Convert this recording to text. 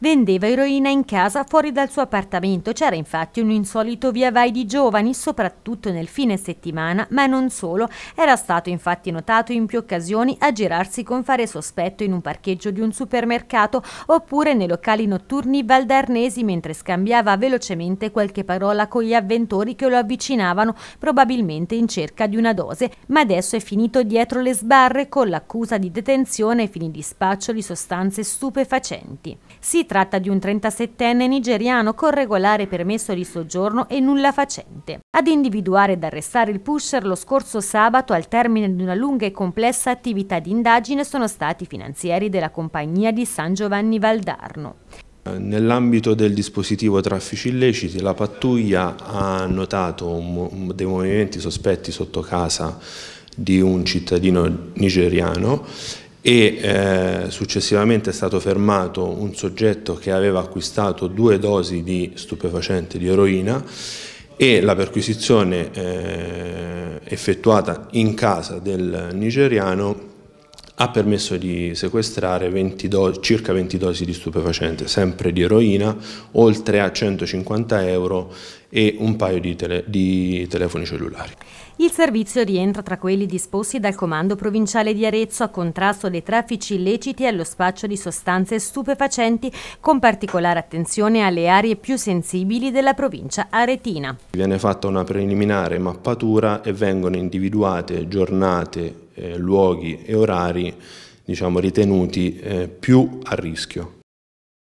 Vendeva eroina in casa fuori dal suo appartamento. C'era infatti un insolito via vai di giovani, soprattutto nel fine settimana, ma non solo. Era stato infatti notato in più occasioni a girarsi con fare sospetto in un parcheggio di un supermercato oppure nei locali notturni valdarnesi mentre scambiava velocemente qualche parola con gli avventori che lo avvicinavano, probabilmente in cerca di una dose. Ma adesso è finito dietro le sbarre con l'accusa di detenzione ai fini di spaccio di sostanze stupefacenti. Si tratta di un 37enne nigeriano con regolare permesso di soggiorno e nulla facente. Ad individuare ed arrestare il pusher lo scorso sabato al termine di una lunga e complessa attività di indagine sono stati i finanzieri della compagnia di San Giovanni Valdarno. Eh, nell'ambito del dispositivo traffici illeciti la pattuglia ha notato dei movimenti sospetti sotto casa di un cittadino nigeriano e eh, successivamente è stato fermato un soggetto che aveva acquistato due dosi di stupefacente di eroina e la perquisizione eh, effettuata in casa del nigeriano ha permesso di sequestrare 20 do- circa 20 dosi di stupefacente, sempre di eroina, oltre a 150 euro e un paio di, tele- di telefoni cellulari. Il servizio rientra tra quelli disposti dal Comando Provinciale di Arezzo a contrasto dei traffici illeciti e allo spaccio di sostanze stupefacenti, con particolare attenzione alle aree più sensibili della provincia aretina. Viene fatta una preliminare mappatura e vengono individuate giornate eh, luoghi e orari diciamo, ritenuti eh, più a rischio.